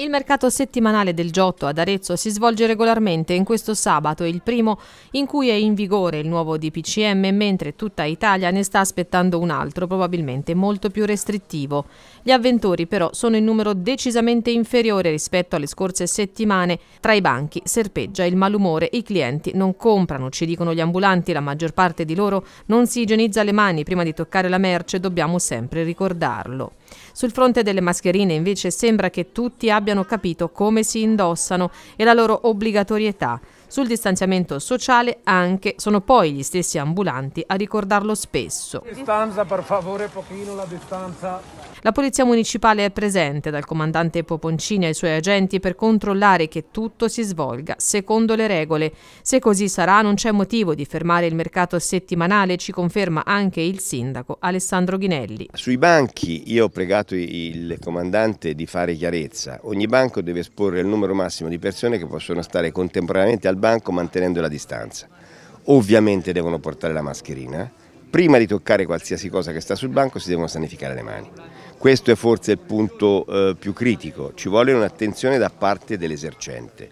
Il mercato settimanale del Giotto ad Arezzo si svolge regolarmente in questo sabato, il primo in cui è in vigore il nuovo DPCM, mentre tutta Italia ne sta aspettando un altro, probabilmente molto più restrittivo. Gli avventori però sono in numero decisamente inferiore rispetto alle scorse settimane. Tra i banchi serpeggia il malumore, i clienti non comprano, ci dicono gli ambulanti, la maggior parte di loro non si igienizza le mani prima di toccare la merce, dobbiamo sempre ricordarlo. Sul fronte delle mascherine invece sembra che tutti abbiano abbiano capito come si indossano e la loro obbligatorietà. Sul distanziamento sociale anche sono poi gli stessi ambulanti a ricordarlo spesso. Distanza per favore pochino la distanza la polizia municipale è presente dal comandante Poponcini ai suoi agenti per controllare che tutto si svolga secondo le regole. Se così sarà non c'è motivo di fermare il mercato settimanale, ci conferma anche il sindaco Alessandro Ghinelli. Sui banchi io ho pregato il comandante di fare chiarezza. Ogni banco deve esporre il numero massimo di persone che possono stare contemporaneamente al banco mantenendo la distanza. Ovviamente devono portare la mascherina prima di toccare qualsiasi cosa che sta sul banco si devono sanificare le mani. Questo è forse il punto eh, più critico, ci vuole un'attenzione da parte dell'esercente.